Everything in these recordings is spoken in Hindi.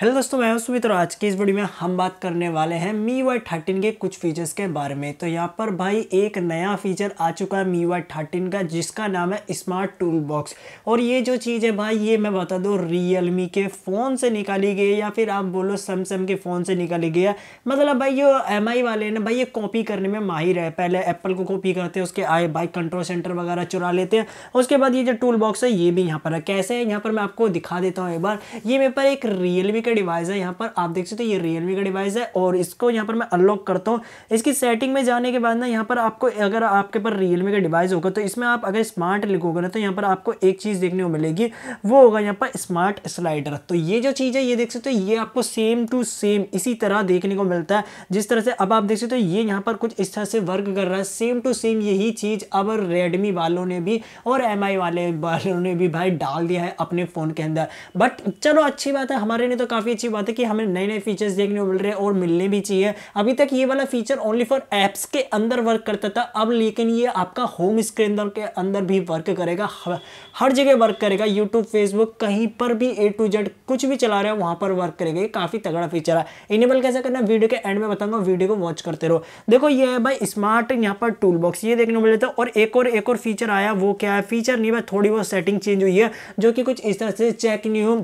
हेलो दोस्तों मैं हूं सुमित और आज की इस वीडियो में हम बात करने वाले हैं मी वाई थर्टीन के कुछ फीचर्स के बारे में तो यहाँ पर भाई एक नया फीचर आ चुका है मी वाई थर्टीन का जिसका नाम है स्मार्ट टूल बॉक्स और ये जो चीज़ है भाई ये मैं बता दूँ मी के फ़ोन से निकाली गई है या फिर आप बोलो सैमसंग के फ़ोन से निकाली गई मतलब भाई जो एम वाले ना भाई ये कॉपी करने में माहिर है पहले एप्पल को कॉपी करते हैं उसके आए भाई कंट्रोल सेंटर वगैरह चुरा लेते हैं उसके बाद ये जो टूल बॉक्स है ये भी यहाँ पर है कैसे है यहाँ पर मैं आपको दिखा देता हूँ एक बार ये मेरे पर एक रियलमी का डिवाइस है यहाँ पर आप देख सकते हो ये रियलमी का डिवाइस है और इसको यहाँ पर मैं अनलॉक करता हूँ इसकी सेटिंग में जाने के बाद ना यहाँ पर आपको अगर आपके पर रियलमी का डिवाइस होगा तो इसमें आप अगर स्मार्ट लिखोगे ना तो यहाँ पर आपको एक चीज़ देखने को मिलेगी वो होगा यहाँ पर स्मार्ट स्लाइडर तो ये जो चीज़ है ये देख सकते हो ये आपको सेम टू सेम इसी तरह देखने को मिलता है जिस तरह से अब आप देख सकते हो ये यहाँ पर कुछ इस तरह से वर्क कर रहा है सेम टू सेम यही चीज़ अब रेडमी वालों ने भी और एम वाले वालों ने भी भाई डाल दिया है अपने फ़ोन के अंदर बट चलो अच्छी बात है हमारे ने तो काफ़ी काफ़ी अच्छी बात है कि हमें नए नए फीचर्स देखने को मिल रहे हैं और मिलने भी चाहिए अभी तक ये वाला फीचर ओनली फॉर एप्स के अंदर वर्क करता था अब लेकिन ये आपका होम स्क्रीन के अंदर भी वर्क करेगा हर जगह वर्क करेगा यूट्यूब फेसबुक कहीं पर भी ए टू जेड कुछ भी चला रहे हैं वहाँ पर वर्क करेगा ये काफ़ी तगड़ा फीचर है इनेबल कैसे करना वीडियो के एंड में बताऊंगा वीडियो को वॉच करते रहो देखो ये है भाई स्मार्ट यहाँ पर टूल बॉक्स ये देखने को मिल जाता है और एक और एक और फीचर आया वो क्या है फीचर नहीं भाई थोड़ी बहुत सेटिंग चेंज हुई है जो कि कुछ इस तरह से चेक नहीं हो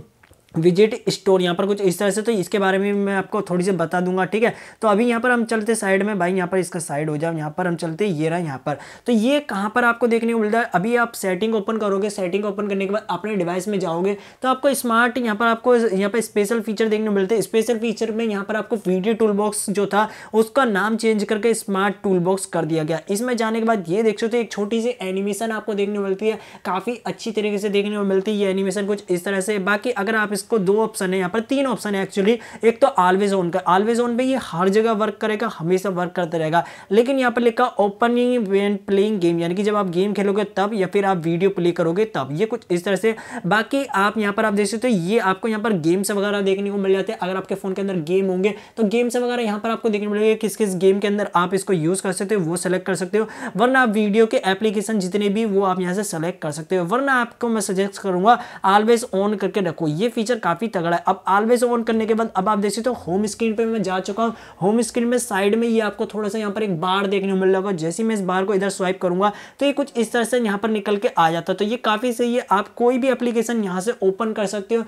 विजिट स्टोर यहाँ पर कुछ इस तरह से तो इसके बारे में मैं आपको थोड़ी सी बता दूंगा ठीक है तो अभी यहाँ पर हम चलते साइड में भाई यहाँ पर इसका साइड हो जाओ यहाँ पर हम चलते ये रहा यहाँ पर तो ये कहाँ पर आपको देखने को मिलता है अभी आप सेटिंग ओपन करोगे सेटिंग ओपन करने के बाद अपने डिवाइस में जाओगे तो आपको स्मार्ट यहाँ पर आपको यहाँ पर स्पेशल फीचर देखने को मिलते हैं स्पेशल फीचर में यहाँ पर आपको वीडियो टूल बॉक्स जो था उसका नाम चेंज करके स्मार्ट टूल बॉक्स कर दिया गया इसमें जाने के बाद ये देख सकते एक छोटी सी एनिमेशन आपको देखने को मिलती है काफ़ी अच्छी तरीके से देखने को मिलती है ये एनिमेशन कुछ इस तरह से बाकी अगर आप इस इसको दो ऑप्शन है यहाँ पर तीन ऑप्शन है एक्चुअली एक तो ऑलवेज ऑन का ऑलवेज ऑन पे ये हर जगह वर्क करेगा हमेशा वर्क करता रहेगा लेकिन यहाँ पर लिखा ओपनिंग वेन प्लेइंग गेम यानी कि जब आप गेम खेलोगे तब या फिर आप वीडियो प्ले करोगे तब ये कुछ इस तरह से बाकी आप यहाँ पर आप देख सकते हो ये आपको यहाँ पर गेम्स वगैरह देखने को मिल जाते हैं अगर आपके फ़ोन के अंदर गेम होंगे तो गेम्स वगैरह यहाँ पर आपको देखने को मिलेगा किस किस गेम के अंदर आप इसको यूज़ कर सकते हो वो सेलेक्ट कर सकते हो वरना आप वीडियो के एप्लीकेशन जितने भी वो आप यहाँ से सेलेक्ट कर सकते हो वरना आपको मैं सजेस्ट करूंगा ऑलवेज ऑन करके रखो ये फीचर फीचर काफ़ी तगड़ा है अब ऑलवेज ऑन करने के बाद अब आप देख सकते हो होम स्क्रीन पर मैं जा चुका हूँ होम स्क्रीन में साइड में ये आपको थोड़ा सा यहाँ पर एक बार देखने को मिल रहा होगा जैसे मैं इस बार को इधर स्वाइप करूंगा तो ये कुछ इस तरह से यहाँ पर निकल के आ जाता है तो ये काफ़ी सही है आप कोई भी अप्लीकेशन यहाँ से ओपन कर सकते हो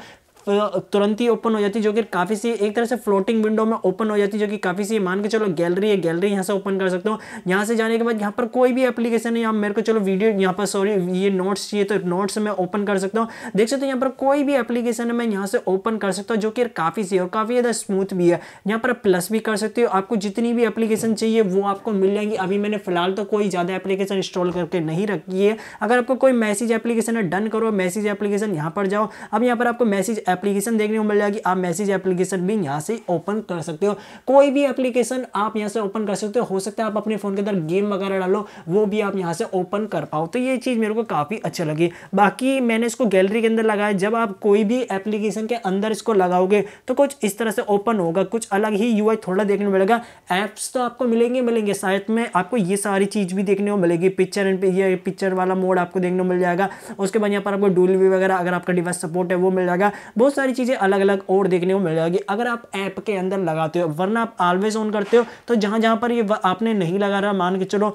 तुरंत ही ओपन हो जाती है जो कि काफ़ी सी एक तरह से फ्लोटिंग विंडो में ओपन हो जाती है जो कि काफ़ी सी मान के चलो गैलरी है गैलरी यहाँ से ओपन कर सकते हो यहाँ से जाने के बाद यहाँ पर कोई भी एप्लीकेशन है यहाँ मेरे को चलो वीडियो यहाँ पर सॉरी ये नोट्स चाहिए तो नोट्स मैं ओपन कर सकता हूँ देख सकते हो यहाँ पर कोई भी एप्लीकेशन है मैं यहाँ से ओपन कर सकता हूँ जो कि काफ़ी सी और काफ़ी ज़्यादा स्मूथ भी है यहाँ पर प्लस भी कर सकते हो आपको जितनी भी एप्लीकेशन चाहिए वो आपको मिल जाएगी अभी मैंने फिलहाल तो कोई ज़्यादा एप्लीकेशन इंस्टॉल करके नहीं रखी है अगर आपको कोई मैसेज एप्लीकेशन है डन करो मैसेज एप्लीकेशन यहाँ पर जाओ अब यहाँ पर आपको मैसेज एप्लीकेशन देखने को मिल जाएगी आप मैसेज एप्लीकेशन भी यहाँ से ओपन कर सकते हो कोई भी एप्लीकेशन आप यहाँ से ओपन कर सकते हो हो सकता है आप अपने फ़ोन के अंदर गेम वगैरह डालो वो भी आप यहाँ से ओपन कर पाओ तो ये चीज़ मेरे को काफ़ी अच्छा लगी बाकी मैंने इसको गैलरी के अंदर लगाया जब आप कोई भी एप्लीकेशन के अंदर इसको लगाओगे तो कुछ इस तरह से ओपन होगा कुछ अलग ही यू थोड़ा देखने को मिलेगा ऐप्स तो आपको मिलेंगे मिलेंगे शायद में आपको ये सारी चीज़ भी देखने को मिलेगी पिक्चर एंड ये पिक्चर वाला मोड आपको देखने को मिल जाएगा उसके बाद यहाँ पर आपको डूलवी वगैरह अगर आपका डिवाइस सपोर्ट है वो मिल जाएगा बहुत बहुत सारी चीज़ें अलग अलग और देखने को मिल जाएगी अगर आप ऐप के अंदर लगाते हो वरना आप ऑलवेज ऑन करते हो तो जहाँ जहाँ पर ये आपने नहीं लगा रहा मान के चलो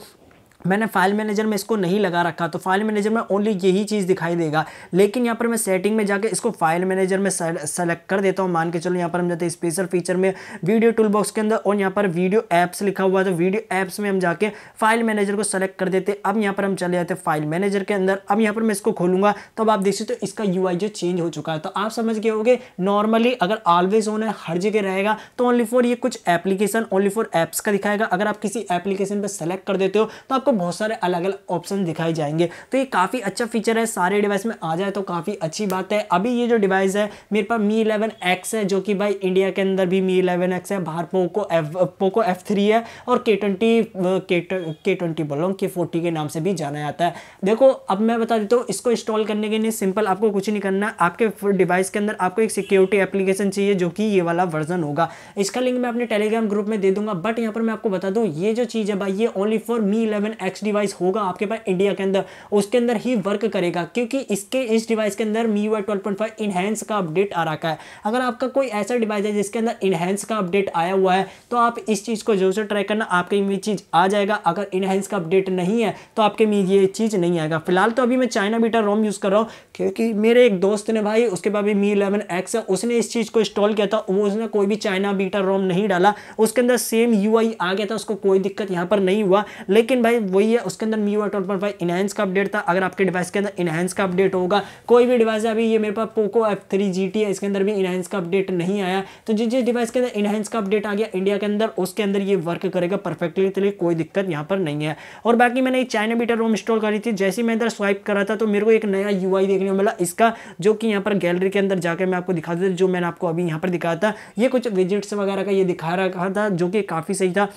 मैंने फाइल मैनेजर में इसको नहीं लगा रखा तो फाइल मैनेजर में ओनली यही चीज़ दिखाई देगा लेकिन यहाँ पर मैं सेटिंग में जाकर इसको फाइल मैनेजर में सेलेक्ट कर देता हूँ मान के चलो यहाँ पर हम जाते हैं स्पेशल फीचर में वीडियो टूल बॉक्स के अंदर और यहाँ पर वीडियो ऐप्स लिखा हुआ है तो वीडियो ऐप्स में हम जाके फाइल मैनेजर को सेलेक्ट कर देते अब यहाँ पर हम चले जाते फाइल मैनेजर के अंदर अब यहाँ पर मैं इसको खोलूँगा तब आप देख सकते हो इसका यू जो चेंज हो चुका है तो आप समझ गए होगे नॉर्मली अगर ऑलवेज ऑन है हर जगह रहेगा तो ओनली फॉर ये कुछ एप्लीकेशन ओनली फॉर ऐप्स का दिखाएगा अगर आप किसी एप्लीकेशन पर सेलेक्ट कर देते हो तो आपको बहुत सारे अलग अलग ऑप्शन दिखाई जाएंगे तो ये काफ़ी अच्छा फीचर है सारे डिवाइस में आ जाए तो काफ़ी अच्छी बात है अभी ये जो डिवाइस है मेरे पास मी इलेवन एक्स है जो कि भाई इंडिया के अंदर भी मी इलेवन एक्स है बाहर Poco F Poco F three है और के ट्वेंटी के ट्वेंटी बोल के फोर्टी के नाम से भी जाना जाता है देखो अब मैं बता देता हूँ इसको इंस्टॉल करने के लिए सिंपल आपको कुछ नहीं करना आपके डिवाइस के अंदर आपको एक सिक्योरिटी एप्लीकेशन चाहिए जो कि ये वाला वर्जन होगा इसका लिंक मैं अपने टेलीग्राम ग्रुप में दे दूंगा बट यहाँ पर मैं आपको बता दूँ ये जो चीज़ है भाई ये only for Mi eleven X device होगा आपके पास इंडिया के अंदर उसके अंदर ही वर्क करेगा क्योंकि इसके इस डिवाइस के अंदर मी वाई ट्वेल्व इनहेंस का अपडेट आ रखा है अगर आपका कोई ऐसा डिवाइस है जिसके अंदर इनहेंस का अपडेट आया हुआ है तो आप इस चीज़ को जरूर से ट्राई करना आपके ये चीज़ आ जाएगा अगर इनहेंस का अपडेट नहीं है तो आपके में ये चीज़ नहीं आएगा फिलहाल तो अभी मैं चाइना बीटा रोम यूज़ कर रहा हूँ क्योंकि मेरे एक दोस्त ने भाई उसके बाद भी मी इलेवन एक्स है उसने इस चीज़ को इंस्टॉल किया था वो उसने कोई भी चाइना बीटा रोम नहीं डाला उसके अंदर सेम यू आ गया था उसको कोई दिक्कत यहाँ पर नहीं हुआ लेकिन भाई वही है उसके अंदर Mi eight point five enhanced का अपडेट था अगर आपके डिवाइस के अंदर इनहेंस का अपडेट होगा कोई भी डिवाइस है अभी ये मेरे पास पोको एफ थ्री जी टी है इसके अंदर भी इनहेंस का अपडेट नहीं आया तो जिस जिस डिवाइस के अंदर इनहेंस का अपडेट आ गया इंडिया के अंदर उसके अंदर ये वर्क करेगा परफेक्टली तो कोई दिक्कत यहाँ पर नहीं है और बाकी मैंने एक चाइना बीटर रोम इंस्टॉल करी थी जैसे मैं इधर स्वाइप करा था तो मेरे को एक नया यू देखने को मिला इसका जो कि यहाँ पर गैलरी के अंदर जाकर मैं आपको दिखा देता जो मैंने आपको अभी यहाँ पर दिखाया था ये कुछ विजिट्स वगैरह का ये दिखा रखा था जो कि काफ़ी सही था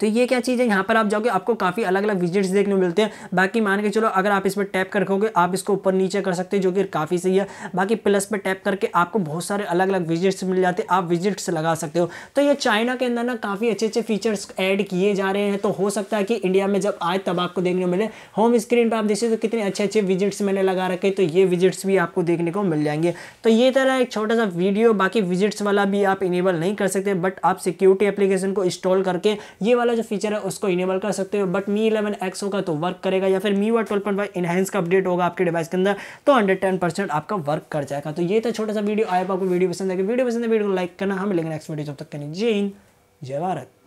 तो ये क्या चीज़ है यहाँ पर आप जाओगे आपको काफ़ी अलग अलग विजिट्स देखने को मिलते हैं बाकी मान के चलो अगर आप इस पर टैप करोगे आप इसको ऊपर नीचे कर सकते हो जो कि काफ़ी सही है बाकी प्लस पर टैप करके आपको बहुत सारे अलग अलग विजिट्स मिल जाते हैं आप विजिट्स लगा सकते हो तो ये चाइना के अंदर ना काफ़ी अच्छे अच्छे फीचर्स एड किए जा रहे हैं तो हो सकता है कि इंडिया में जब आए तब आपको देखने को मिले होम स्क्रीन पर आप देखिए तो कितने अच्छे अच्छे विजिट्स मैंने लगा रखे तो ये विजिट्स भी आपको देखने को मिल जाएंगे तो ये तरह एक छोटा सा वीडियो बाकी विजिट्स वाला भी आप इनेबल नहीं कर सकते बट आप सिक्योरिटी एप्लीकेशन को इंस्टॉल करके ये वाला वाला जो फीचर है उसको इनेबल कर सकते हो बट मी इलेवन एक्स होगा तो वर्क करेगा या फिर MIUI twelve point five enhanced का अपडेट होगा आपके डिवाइस के अंदर तो हंड्रेड टेन परसेंट आपका वर्क कर जाएगा तो ये था छोटा सा वीडियो आया आपको वीडियो पसंद आएगा वीडियो पसंद है वीडियो को लाइक करना हम लेकिन नेक्स्ट वीडियो जब तक करें जय हिंद जय भारत